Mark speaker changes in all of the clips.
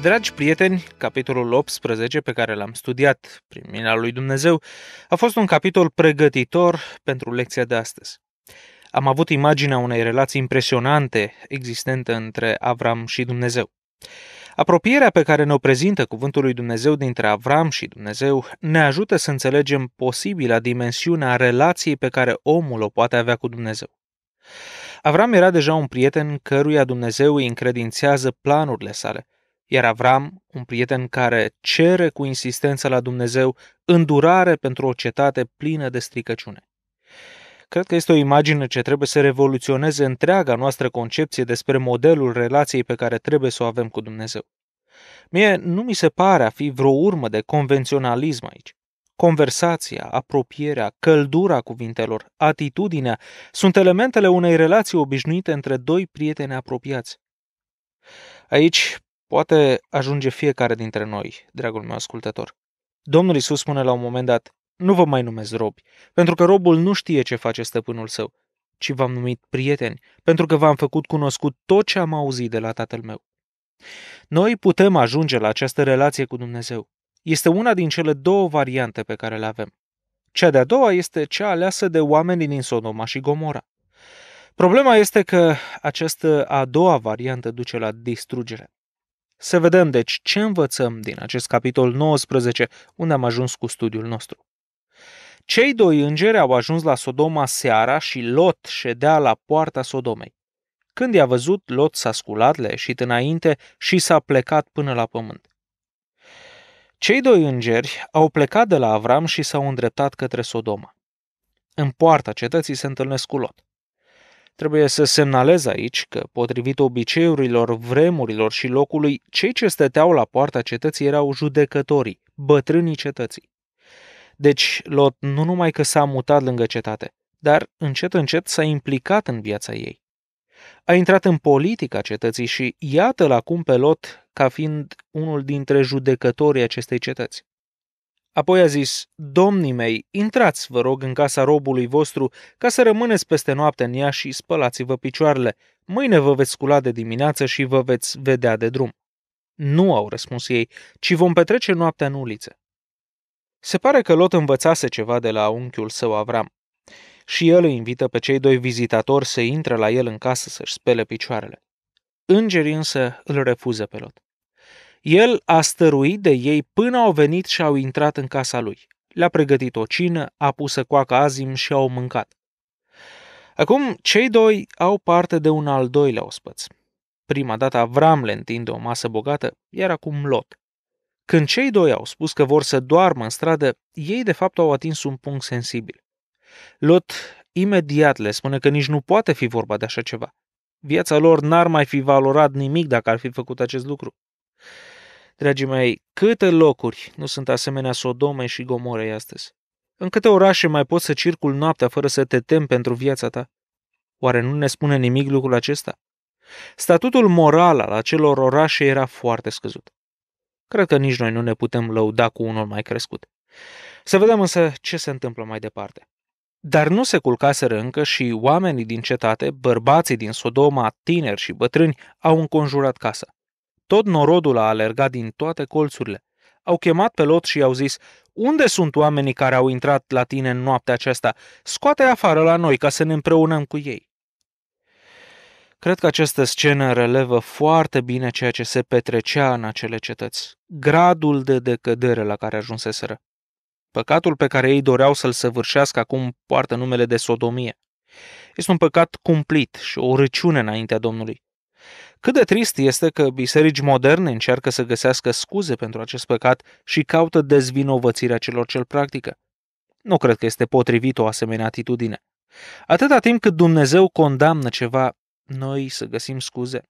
Speaker 1: Dragi prieteni, capitolul 18 pe care l-am studiat prin mina lui Dumnezeu a fost un capitol pregătitor pentru lecția de astăzi. Am avut imaginea unei relații impresionante existente între Avram și Dumnezeu. Apropierea pe care ne-o prezintă cuvântul lui Dumnezeu dintre Avram și Dumnezeu ne ajută să înțelegem posibila dimensiunea relației pe care omul o poate avea cu Dumnezeu. Avram era deja un prieten căruia Dumnezeu îi încredințează planurile sale – iar Avram, un prieten care cere cu insistență la Dumnezeu îndurare pentru o cetate plină de stricăciune. Cred că este o imagine ce trebuie să revoluționeze întreaga noastră concepție despre modelul relației pe care trebuie să o avem cu Dumnezeu. Mie nu mi se pare a fi vreo urmă de convenționalism aici. Conversația, apropierea, căldura cuvintelor, atitudinea sunt elementele unei relații obișnuite între doi prieteni apropiați. Aici Poate ajunge fiecare dintre noi, dragul meu ascultător. Domnul Isus spune la un moment dat, nu vă mai numesc robi, pentru că robul nu știe ce face stăpânul său, ci v-am numit prieteni, pentru că v-am făcut cunoscut tot ce am auzit de la tatăl meu. Noi putem ajunge la această relație cu Dumnezeu. Este una din cele două variante pe care le avem. Cea de-a doua este cea aleasă de oamenii din Sodoma și Gomora. Problema este că această a doua variantă duce la distrugere. Să vedem, deci, ce învățăm din acest capitol 19, unde am ajuns cu studiul nostru. Cei doi îngeri au ajuns la Sodoma seara și Lot ședea la poarta Sodomei. Când i-a văzut, Lot s-a sculat, le-a ieșit înainte și s-a plecat până la pământ. Cei doi îngeri au plecat de la Avram și s-au îndreptat către Sodoma. În poarta cetății se întâlnesc cu Lot. Trebuie să semnalez aici că, potrivit obiceiurilor, vremurilor și locului, cei ce stăteau la poarta cetății erau judecătorii, bătrânii cetății. Deci, Lot nu numai că s-a mutat lângă cetate, dar încet încet s-a implicat în viața ei. A intrat în politica cetății și iată-l acum pe Lot ca fiind unul dintre judecătorii acestei cetăți. Apoi a zis, Domnii mei, intrați, vă rog, în casa robului vostru, ca să rămâneți peste noapte în ea și spălați-vă picioarele. Mâine vă veți scula de dimineață și vă veți vedea de drum. Nu au răspuns ei, ci vom petrece noaptea în uliță. Se pare că Lot învățase ceva de la unchiul său Avram. Și el îi invită pe cei doi vizitatori să intre la el în casă să-și spele picioarele. Îngerii însă îl refuză pe Lot. El a stăruit de ei până au venit și au intrat în casa lui. Le-a pregătit o cină, a pus să coacă azim și au mâncat. Acum, cei doi au parte de un al doilea ospăț. Prima dată Avram le întinde o masă bogată, iar acum Lot. Când cei doi au spus că vor să doarmă în stradă, ei de fapt au atins un punct sensibil. Lot imediat le spune că nici nu poate fi vorba de așa ceva. Viața lor n-ar mai fi valorat nimic dacă ar fi făcut acest lucru. Dragii mei, câte locuri nu sunt asemenea Sodomei și Gomorei astăzi? În câte orașe mai poți să circul noaptea fără să te temi pentru viața ta? Oare nu ne spune nimic lucrul acesta? Statutul moral al acelor orașe era foarte scăzut. Cred că nici noi nu ne putem lăuda cu unul mai crescut. Să vedem însă ce se întâmplă mai departe. Dar nu se culcaseră încă și oamenii din cetate, bărbații din Sodoma, tineri și bătrâni, au înconjurat casa. Tot norodul a alergat din toate colțurile. Au chemat pe Lot și i-au zis, unde sunt oamenii care au intrat la tine în noaptea aceasta? Scoate afară la noi ca să ne împreunăm cu ei. Cred că această scenă relevă foarte bine ceea ce se petrecea în acele cetăți, gradul de decădere la care ajunseseră. Păcatul pe care ei doreau să-l săvârșească acum poartă numele de sodomie. Este un păcat cumplit și o răciune înaintea Domnului. Cât de trist este că biserici moderne încearcă să găsească scuze pentru acest păcat și caută dezvinovățirea celor ce-l practică. Nu cred că este potrivit o asemenea atitudine. Atâta timp cât Dumnezeu condamnă ceva, noi să găsim scuze.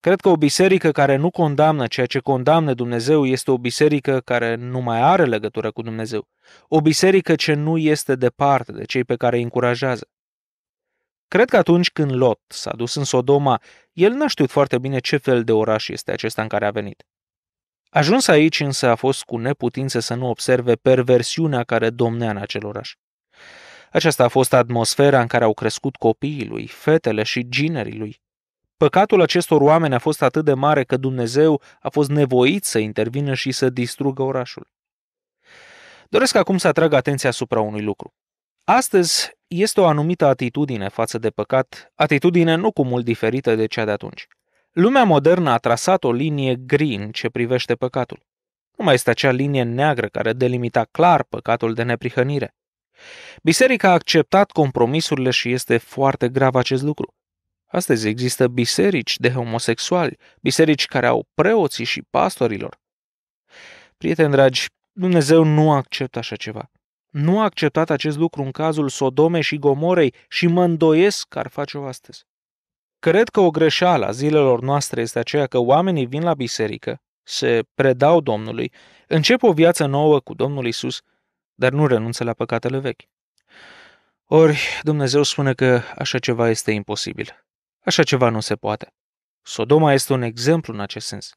Speaker 1: Cred că o biserică care nu condamnă ceea ce condamnă Dumnezeu este o biserică care nu mai are legătură cu Dumnezeu. O biserică ce nu este departe de cei pe care îi încurajează. Cred că atunci când Lot s-a dus în Sodoma, el n-a știut foarte bine ce fel de oraș este acesta în care a venit. Ajuns aici însă a fost cu neputință să nu observe perversiunea care domnea în acel oraș. Aceasta a fost atmosfera în care au crescut copiii lui, fetele și ginerii lui. Păcatul acestor oameni a fost atât de mare că Dumnezeu a fost nevoit să intervină și să distrugă orașul. Doresc acum să atrag atenția asupra unui lucru. Astăzi este o anumită atitudine față de păcat, atitudine nu cu mult diferită de cea de atunci. Lumea modernă a trasat o linie gri în ce privește păcatul. Nu mai este acea linie neagră care delimita clar păcatul de neprihănire. Biserica a acceptat compromisurile și este foarte grav acest lucru. Astăzi există biserici de homosexuali, biserici care au preoții și pastorilor. Prieteni dragi, Dumnezeu nu acceptă așa ceva. Nu a acceptat acest lucru în cazul Sodome și Gomorei și mă îndoiesc că ar face-o astăzi. Cred că o greșeală a zilelor noastre este aceea că oamenii vin la biserică, se predau Domnului, încep o viață nouă cu Domnul Isus, dar nu renunță la păcatele vechi. Ori Dumnezeu spune că așa ceva este imposibil. Așa ceva nu se poate. Sodoma este un exemplu în acest sens.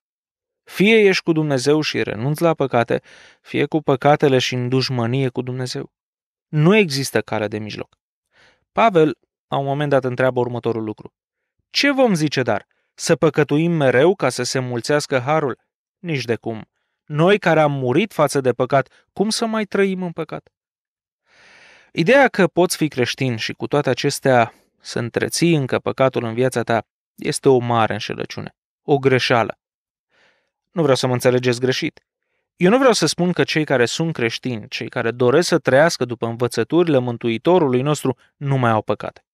Speaker 1: Fie ești cu Dumnezeu și renunți la păcate, fie cu păcatele și în dușmănie cu Dumnezeu. Nu există cale de mijloc. Pavel, la un moment dat, întreabă următorul lucru. Ce vom zice, dar? Să păcătuim mereu ca să se mulțească harul? Nici de cum. Noi care am murit față de păcat, cum să mai trăim în păcat? Ideea că poți fi creștin și cu toate acestea să întreții încă păcatul în viața ta este o mare înșelăciune, o greșeală. Nu vreau să mă înțelegeți greșit. Eu nu vreau să spun că cei care sunt creștini, cei care doresc să trăiască după învățăturile Mântuitorului nostru, nu mai au păcate.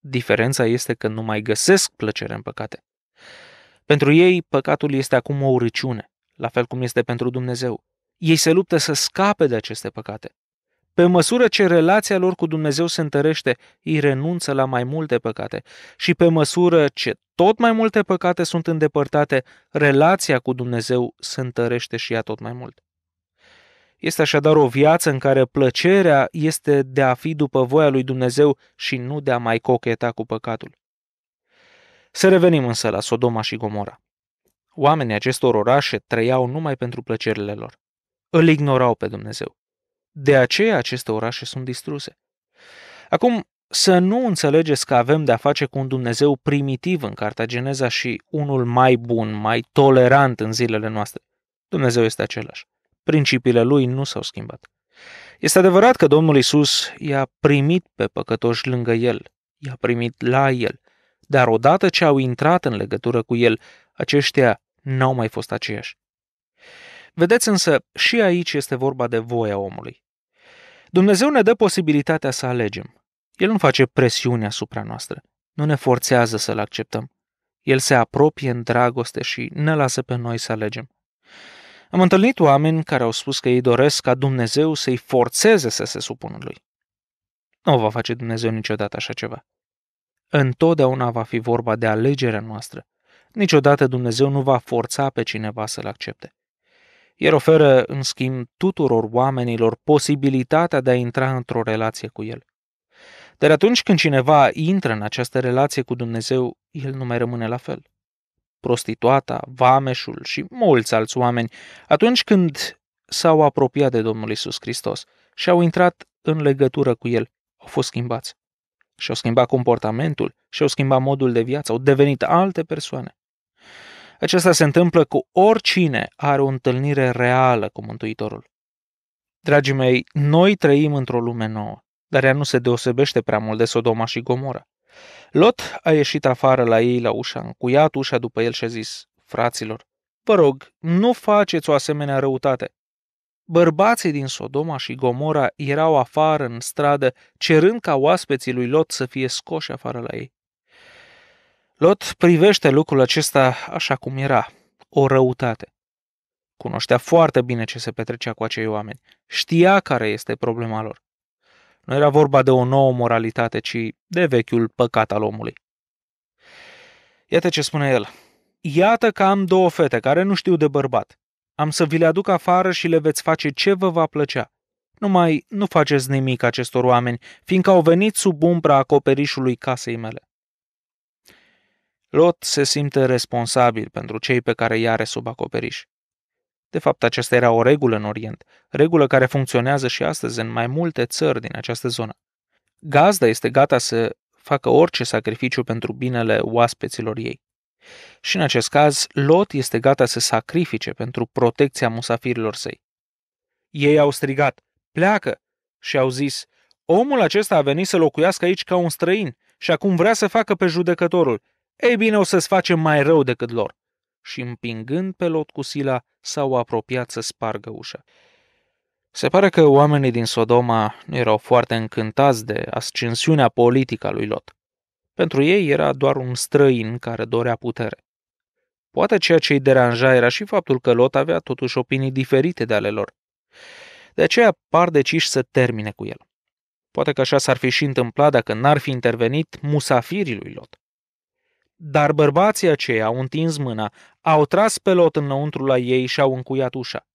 Speaker 1: Diferența este că nu mai găsesc plăcere în păcate. Pentru ei, păcatul este acum o urăciune, la fel cum este pentru Dumnezeu. Ei se luptă să scape de aceste păcate, pe măsură ce relația lor cu Dumnezeu se întărește, ei renunță la mai multe păcate. Și pe măsură ce tot mai multe păcate sunt îndepărtate, relația cu Dumnezeu se întărește și ea tot mai mult. Este așadar o viață în care plăcerea este de a fi după voia lui Dumnezeu și nu de a mai cocheta cu păcatul. Să revenim însă la Sodoma și Gomora. Oamenii acestor orașe trăiau numai pentru plăcerile lor. Îl ignorau pe Dumnezeu. De aceea aceste orașe sunt distruse. Acum, să nu înțelegeți că avem de-a face cu un Dumnezeu primitiv în Cartageneza și unul mai bun, mai tolerant în zilele noastre. Dumnezeu este același. Principiile lui nu s-au schimbat. Este adevărat că Domnul Isus i-a primit pe păcătoși lângă el, i-a primit la el, dar odată ce au intrat în legătură cu el, aceștia n-au mai fost aceiași. Vedeți însă, și aici este vorba de voia omului. Dumnezeu ne dă posibilitatea să alegem. El nu face presiune asupra noastră, nu ne forțează să-L acceptăm. El se apropie în dragoste și ne lasă pe noi să alegem. Am întâlnit oameni care au spus că ei doresc ca Dumnezeu să-i forțeze să se supună lui. Nu va face Dumnezeu niciodată așa ceva. Întotdeauna va fi vorba de alegerea noastră. Niciodată Dumnezeu nu va forța pe cineva să-L accepte. El oferă, în schimb, tuturor oamenilor posibilitatea de a intra într-o relație cu El. Dar atunci când cineva intră în această relație cu Dumnezeu, el nu mai rămâne la fel. Prostituata, vameșul și mulți alți oameni, atunci când s-au apropiat de Domnul Isus Hristos și au intrat în legătură cu El, au fost schimbați. Și-au schimbat comportamentul, și-au schimbat modul de viață, au devenit alte persoane. Acesta se întâmplă cu oricine are o întâlnire reală cu Mântuitorul. Dragii mei, noi trăim într-o lume nouă, dar ea nu se deosebește prea mult de Sodoma și Gomora. Lot a ieșit afară la ei la ușa, încuiat ușa după el și a zis, fraților, vă rog, nu faceți o asemenea răutate. Bărbații din Sodoma și Gomora erau afară în stradă, cerând ca oaspeții lui Lot să fie scoși afară la ei. Lot privește lucrul acesta așa cum era, o răutate. Cunoștea foarte bine ce se petrecea cu acei oameni, știa care este problema lor. Nu era vorba de o nouă moralitate, ci de vechiul păcat al omului. Iată ce spune el. Iată că am două fete care nu știu de bărbat. Am să vi le aduc afară și le veți face ce vă va plăcea. Numai nu faceți nimic acestor oameni, fiindcă au venit sub umbra acoperișului casei mele. Lot se simte responsabil pentru cei pe care i-are sub acoperiș. De fapt, aceasta era o regulă în Orient, regulă care funcționează și astăzi în mai multe țări din această zonă. Gazda este gata să facă orice sacrificiu pentru binele oaspeților ei. Și în acest caz, Lot este gata să sacrifice pentru protecția musafirilor săi. Ei au strigat, pleacă! Și au zis, omul acesta a venit să locuiască aici ca un străin și acum vrea să facă pe judecătorul. Ei bine, o să-ți facem mai rău decât lor. Și împingând pe Lot cu sila, s-au apropiat să spargă ușa. Se pare că oamenii din Sodoma nu erau foarte încântați de ascensiunea politică a lui Lot. Pentru ei era doar un străin care dorea putere. Poate ceea ce îi deranja era și faptul că Lot avea totuși opinii diferite de ale lor. De aceea par deciși să termine cu el. Poate că așa s-ar fi și întâmplat dacă n-ar fi intervenit musafirii lui Lot. Dar bărbații aceia au întins mâna, au tras pe lot înăuntru la ei și au încuiat ușa.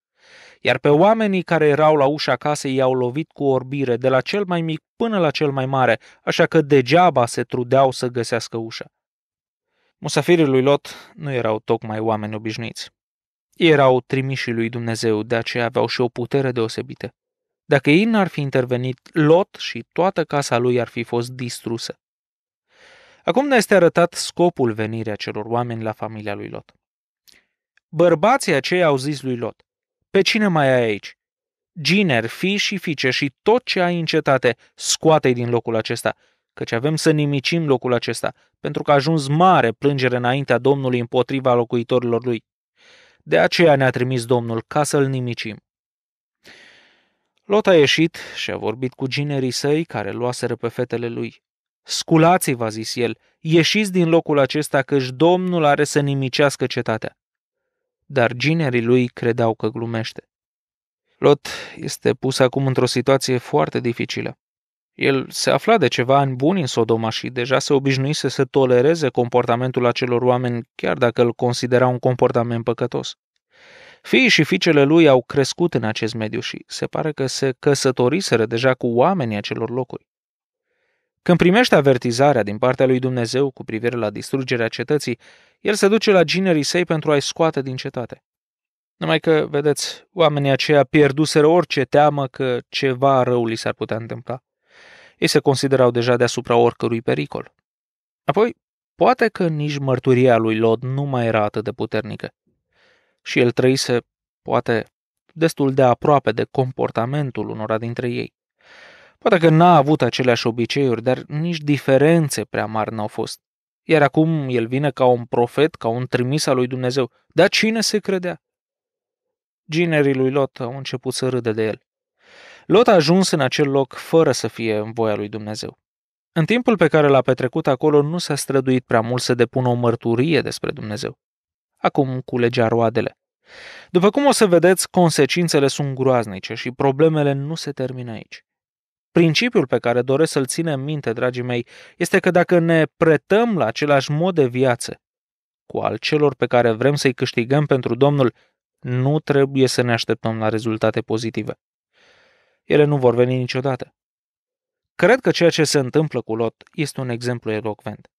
Speaker 1: Iar pe oamenii care erau la ușa casei i-au lovit cu orbire, de la cel mai mic până la cel mai mare, așa că degeaba se trudeau să găsească ușa. Musafirii lui Lot nu erau tocmai oameni obișnuiți. Ei erau trimișii lui Dumnezeu, de aceea aveau și o putere deosebită. Dacă ei n-ar fi intervenit, Lot și toată casa lui ar fi fost distrusă. Acum ne este arătat scopul venirii celor oameni la familia lui Lot. Bărbații aceia au zis lui Lot, pe cine mai ai aici? Gineri, fi și fiice și tot ce ai în cetate, scoate-i din locul acesta, căci avem să nimicim locul acesta, pentru că a ajuns mare plângere înaintea Domnului împotriva locuitorilor lui. De aceea ne-a trimis Domnul ca să-l nimicim. Lot a ieșit și a vorbit cu ginerii săi care luaseră pe fetele lui. Sculați-vă, zis el, ieșiți din locul acesta căci Domnul are să nimicească cetatea. Dar ginerii lui credeau că glumește. Lot este pus acum într-o situație foarte dificilă. El se afla de ceva ani buni în Sodoma și deja se obișnuise să tolereze comportamentul acelor oameni, chiar dacă îl considera un comportament păcătos. Fiii și fiicele lui au crescut în acest mediu și se pare că se căsătoriseră deja cu oamenii acelor locuri. Când primește avertizarea din partea lui Dumnezeu cu privire la distrugerea cetății, el se duce la ginerii săi pentru a-i scoate din cetate. Numai că, vedeți, oamenii aceia pierduseră orice teamă că ceva rău li s-ar putea întâmpla. Ei se considerau deja deasupra oricărui pericol. Apoi, poate că nici mărturia lui Lod nu mai era atât de puternică. Și el trăise, poate, destul de aproape de comportamentul unora dintre ei. Poate că n-a avut aceleași obiceiuri, dar nici diferențe prea mari n-au fost. Iar acum el vine ca un profet, ca un trimis al lui Dumnezeu. Dar cine se credea? Ginerii lui Lot au început să râdă de el. Lot a ajuns în acel loc fără să fie în voia lui Dumnezeu. În timpul pe care l-a petrecut acolo nu s-a străduit prea mult să depună o mărturie despre Dumnezeu. Acum culegea roadele. După cum o să vedeți, consecințele sunt groaznice și problemele nu se termină aici. Principiul pe care doresc să-l ținem minte, dragii mei, este că dacă ne pretăm la același mod de viață cu al celor pe care vrem să-i câștigăm pentru Domnul, nu trebuie să ne așteptăm la rezultate pozitive. Ele nu vor veni niciodată. Cred că ceea ce se întâmplă cu Lot este un exemplu elocvent.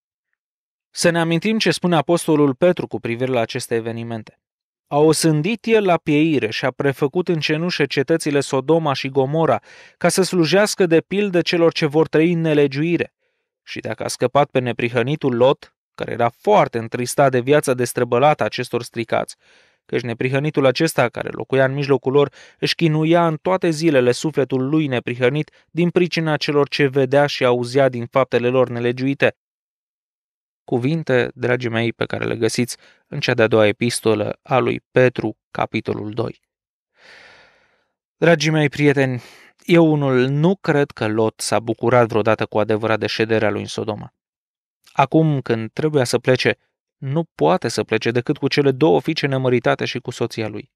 Speaker 1: Să ne amintim ce spune Apostolul Petru cu privire la aceste evenimente. A osândit el la pieire și a prefăcut în cenușe cetățile Sodoma și Gomora ca să slujească de pildă celor ce vor trăi în nelegiuire. Și dacă a scăpat pe neprihănitul Lot, care era foarte întristat de viața destrăbălată acestor stricați, căci neprihănitul acesta, care locuia în mijlocul lor, își chinuia în toate zilele sufletul lui neprihănit din pricina celor ce vedea și auzea din faptele lor nelegiuite, cuvinte, dragii mei, pe care le găsiți în cea de-a doua epistolă a lui Petru, capitolul 2. Dragii mei prieteni, eu unul nu cred că Lot s-a bucurat vreodată cu adevărat de șederea lui în Sodoma. Acum, când trebuia să plece, nu poate să plece decât cu cele două fiice nemăritate și cu soția lui.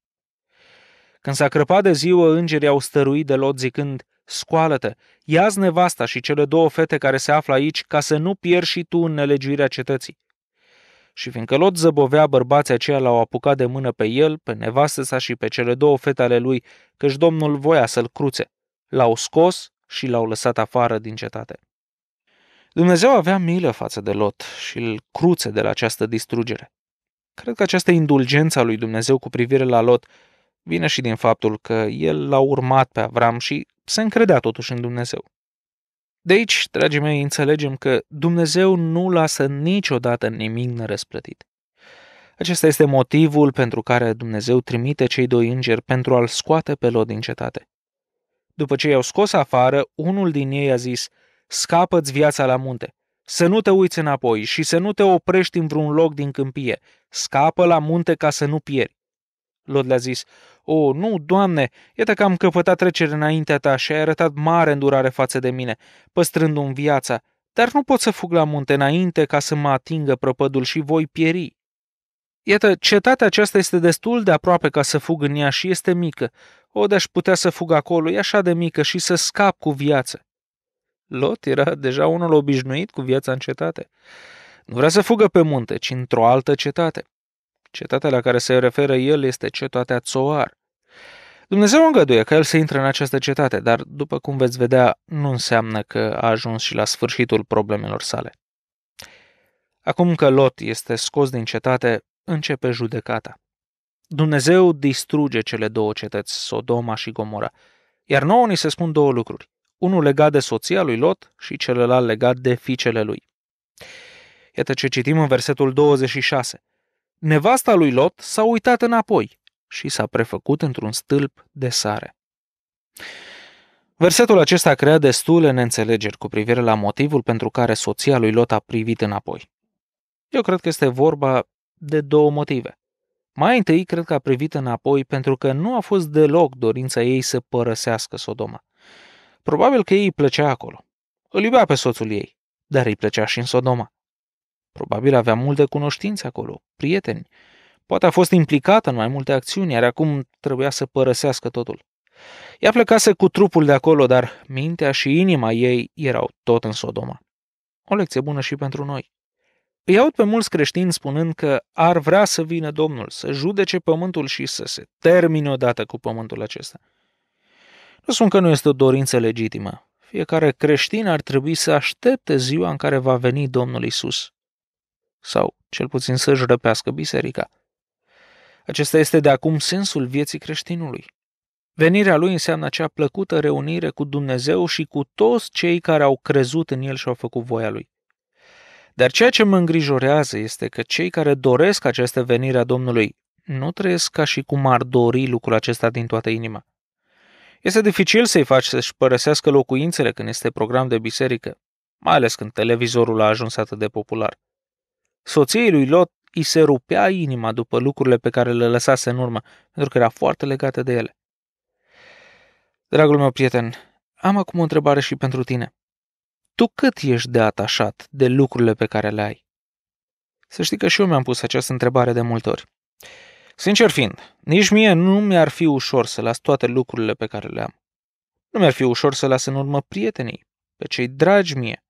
Speaker 1: Când s-a crăpat de ziua, îngerii au stăruit de Lot zicând – scoală-te, ia nevasta și cele două fete care se află aici, ca să nu pierzi și tu în nelegiuirea cetății. Și fiindcă Lot zăbovea, bărbații aceia l-au apucat de mână pe el, pe nevastă sa și pe cele două fete ale lui, căci domnul voia să-l cruțe. L-au scos și l-au lăsat afară din cetate. Dumnezeu avea milă față de Lot și îl cruțe de la această distrugere. Cred că această indulgență a lui Dumnezeu cu privire la Lot vine și din faptul că el l-a urmat pe Avram și se încredea totuși în Dumnezeu. De aici, dragii mei, înțelegem că Dumnezeu nu lasă niciodată nimic nerăsplătit. Acesta este motivul pentru care Dumnezeu trimite cei doi îngeri pentru a-l scoate pe Lot din cetate. După ce i-au scos afară, unul din ei a zis, scapă-ți viața la munte, să nu te uiți înapoi și să nu te oprești în vreun loc din câmpie, scapă la munte ca să nu pieri. Lot le-a zis, O, nu, Doamne, iată că am căpătat trecere înaintea ta și ai arătat mare îndurare față de mine, păstrându-mi viața, dar nu pot să fug la munte înainte ca să mă atingă prăpădul și voi pieri. Iată, cetatea aceasta este destul de aproape ca să fug în ea și este mică. O, de-aș putea să fug acolo, e așa de mică și să scap cu viață. Lot era deja unul obișnuit cu viața în cetate. Nu vrea să fugă pe munte, ci într-o altă cetate. Cetatea la care se referă el este cetatea Tsoar. Dumnezeu îngăduie că el să intre în această cetate, dar, după cum veți vedea, nu înseamnă că a ajuns și la sfârșitul problemelor sale. Acum că Lot este scos din cetate, începe judecata. Dumnezeu distruge cele două cetăți, Sodoma și Gomora, iar nouă ni se spun două lucruri, unul legat de soția lui Lot și celălalt legat de fiicele lui. Iată ce citim în versetul 26. Nevasta lui Lot s-a uitat înapoi și s-a prefăcut într-un stâlp de sare. Versetul acesta crea destule neînțelegeri cu privire la motivul pentru care soția lui Lot a privit înapoi. Eu cred că este vorba de două motive. Mai întâi, cred că a privit înapoi pentru că nu a fost deloc dorința ei să părăsească Sodoma. Probabil că ei îi plăcea acolo. Îl iubea pe soțul ei, dar îi plăcea și în Sodoma. Probabil avea multă cunoștință acolo, prieteni. Poate a fost implicată în mai multe acțiuni, iar acum trebuia să părăsească totul. Ea plecase cu trupul de acolo, dar mintea și inima ei erau tot în Sodoma. O lecție bună și pentru noi. Îi aud pe mulți creștini spunând că ar vrea să vină Domnul, să judece pământul și să se termine odată cu pământul acesta. Nu spun că nu este o dorință legitimă. Fiecare creștin ar trebui să aștepte ziua în care va veni Domnul Isus sau cel puțin să-și răpească biserica. Acesta este de acum sensul vieții creștinului. Venirea lui înseamnă acea plăcută reunire cu Dumnezeu și cu toți cei care au crezut în el și au făcut voia lui. Dar ceea ce mă îngrijorează este că cei care doresc această venire a Domnului nu trăiesc ca și cum ar dori lucrul acesta din toată inima. Este dificil să-i faci să-și părăsească locuințele când este program de biserică, mai ales când televizorul a ajuns atât de popular. Soției lui Lot îi se rupea inima după lucrurile pe care le lăsase în urmă, pentru că era foarte legată de ele. Dragul meu prieten, am acum o întrebare și pentru tine. Tu cât ești de atașat de lucrurile pe care le ai? Să știi că și eu mi-am pus această întrebare de multe ori. Sincer fiind, nici mie nu mi-ar fi ușor să las toate lucrurile pe care le am. Nu mi-ar fi ușor să las în urmă prietenii, pe cei dragi mie,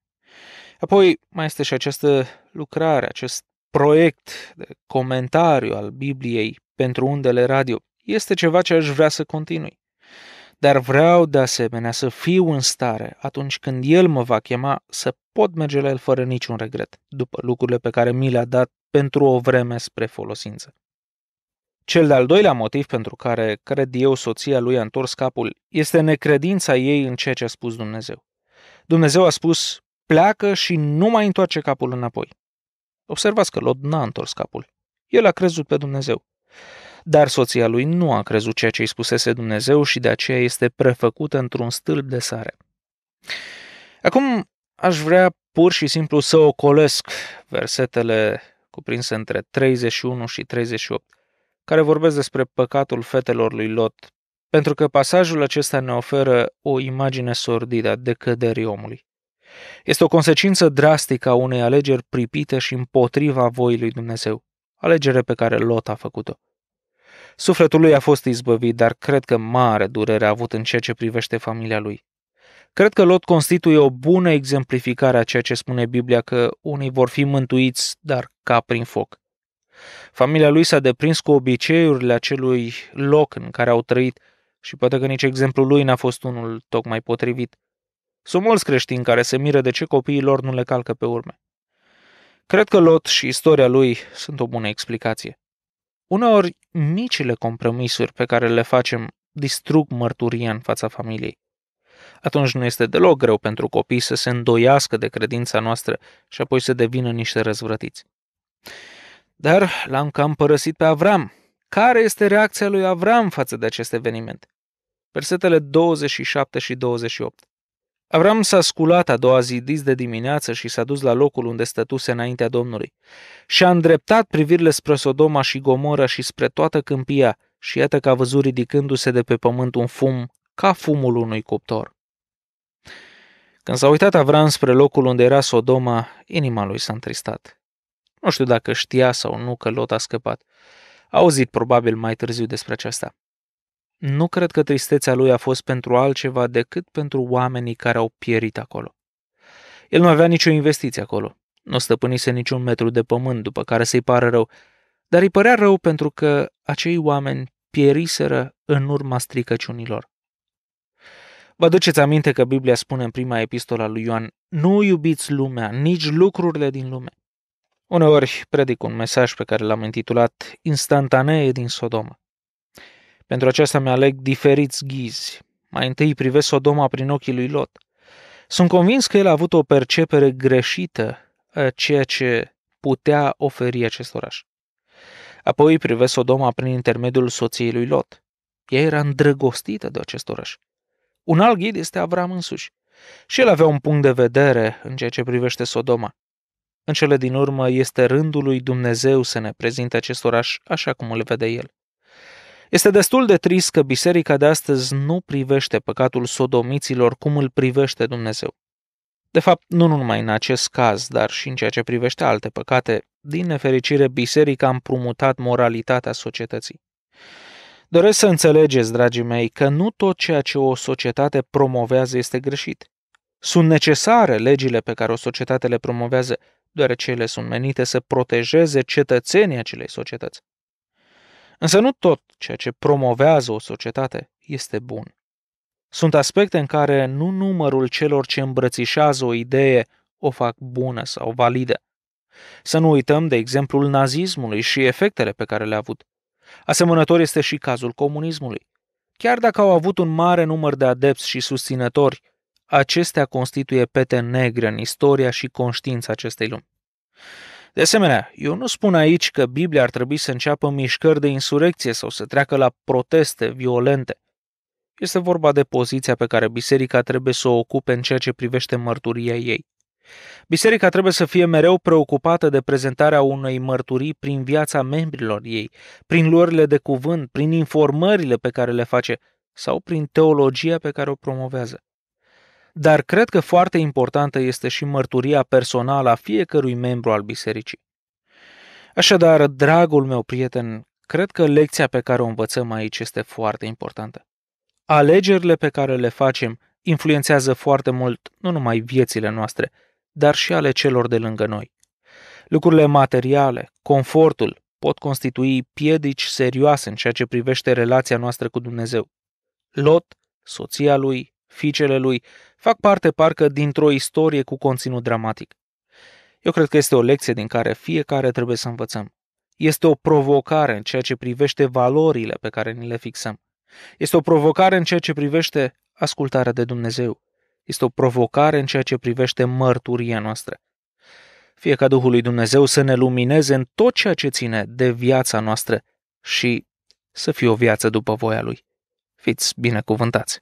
Speaker 1: Apoi mai este și această lucrare, acest proiect de comentariu al Bibliei pentru undele radio. Este ceva ce aș vrea să continui. Dar vreau de asemenea să fiu în stare, atunci când El mă va chema, să pot merge la El fără niciun regret, după lucrurile pe care mi le-a dat pentru o vreme spre folosință. Cel de-al doilea motiv pentru care cred eu soția lui a întors capul este necredința ei în ceea ce a spus Dumnezeu. Dumnezeu a spus, pleacă și nu mai întoarce capul înapoi. Observați că Lot n-a întors capul. El a crezut pe Dumnezeu. Dar soția lui nu a crezut ceea ce îi spusese Dumnezeu și de aceea este prefăcută într-un stâlp de sare. Acum aș vrea pur și simplu să ocolesc versetele cuprinse între 31 și 38, care vorbesc despre păcatul fetelor lui Lot, pentru că pasajul acesta ne oferă o imagine sordidă a decăderii omului. Este o consecință drastică a unei alegeri pripite și împotriva voii lui Dumnezeu, alegere pe care Lot a făcut-o. Sufletul lui a fost izbăvit, dar cred că mare durere a avut în ceea ce privește familia lui. Cred că Lot constituie o bună exemplificare a ceea ce spune Biblia că unii vor fi mântuiți, dar ca prin foc. Familia lui s-a deprins cu obiceiurile acelui loc în care au trăit și poate că nici exemplul lui n-a fost unul tocmai potrivit. Sunt mulți creștini care se miră de ce copiii lor nu le calcă pe urme. Cred că Lot și istoria lui sunt o bună explicație. Uneori, micile compromisuri pe care le facem distrug mărturia în fața familiei. Atunci nu este deloc greu pentru copii să se îndoiască de credința noastră și apoi să devină niște răzvrătiți. Dar l-am cam părăsit pe Avram. Care este reacția lui Avram față de acest eveniment? Versetele 27 și 28. Avram s-a sculat a doua zi dis de dimineață și s-a dus la locul unde stătuse înaintea Domnului. Și-a îndreptat privirile spre Sodoma și Gomoră și spre toată câmpia și iată că a văzut ridicându-se de pe pământ un fum ca fumul unui cuptor. Când s-a uitat Avram spre locul unde era Sodoma, inima lui s-a întristat. Nu știu dacă știa sau nu că Lot a scăpat. A auzit probabil mai târziu despre aceasta. Nu cred că tristețea lui a fost pentru altceva decât pentru oamenii care au pierit acolo. El nu avea nicio investiție acolo. Nu stăpânise niciun metru de pământ, după care să-i pară rău. Dar îi părea rău pentru că acei oameni pieriseră în urma stricăciunilor. Vă duceți aminte că Biblia spune în prima epistola lui Ioan, nu iubiți lumea, nici lucrurile din lume. Uneori predic un mesaj pe care l-am intitulat Instantanee din Sodoma. Pentru aceasta mi-aleg diferiți ghizi. Mai întâi privesc Sodoma prin ochii lui Lot. Sunt convins că el a avut o percepere greșită a ceea ce putea oferi acest oraș. Apoi privesc Sodoma prin intermediul soției lui Lot. Ea era îndrăgostită de acest oraș. Un alt ghid este Avram însuși. Și el avea un punct de vedere în ceea ce privește Sodoma. În cele din urmă este rândul lui Dumnezeu să ne prezinte acest oraș așa cum îl vede el. Este destul de trist că biserica de astăzi nu privește păcatul sodomiților cum îl privește Dumnezeu. De fapt, nu numai în acest caz, dar și în ceea ce privește alte păcate, din nefericire, biserica a împrumutat moralitatea societății. Doresc să înțelegeți, dragii mei, că nu tot ceea ce o societate promovează este greșit. Sunt necesare legile pe care o societate le promovează, deoarece ele sunt menite să protejeze cetățenii acelei societăți. Însă nu tot ceea ce promovează o societate este bun. Sunt aspecte în care nu numărul celor ce îmbrățișează o idee o fac bună sau validă. Să nu uităm de exemplul nazismului și efectele pe care le-a avut. Asemănător este și cazul comunismului. Chiar dacă au avut un mare număr de adepți și susținători, acestea constituie pete negre în istoria și conștiința acestei lumi. De asemenea, eu nu spun aici că Biblia ar trebui să înceapă mișcări de insurecție sau să treacă la proteste violente. Este vorba de poziția pe care biserica trebuie să o ocupe în ceea ce privește mărturia ei. Biserica trebuie să fie mereu preocupată de prezentarea unei mărturii prin viața membrilor ei, prin luările de cuvânt, prin informările pe care le face sau prin teologia pe care o promovează dar cred că foarte importantă este și mărturia personală a fiecărui membru al bisericii. Așadar, dragul meu prieten, cred că lecția pe care o învățăm aici este foarte importantă. Alegerile pe care le facem influențează foarte mult nu numai viețile noastre, dar și ale celor de lângă noi. Lucrurile materiale, confortul, pot constitui piedici serioase în ceea ce privește relația noastră cu Dumnezeu. Lot, soția lui, fiicele lui, fac parte parcă dintr-o istorie cu conținut dramatic. Eu cred că este o lecție din care fiecare trebuie să învățăm. Este o provocare în ceea ce privește valorile pe care ni le fixăm. Este o provocare în ceea ce privește ascultarea de Dumnezeu. Este o provocare în ceea ce privește mărturia noastră. Fie ca Duhul lui Dumnezeu să ne lumineze în tot ceea ce ține de viața noastră și să fie o viață după voia Lui. Fiți binecuvântați!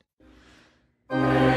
Speaker 1: Thank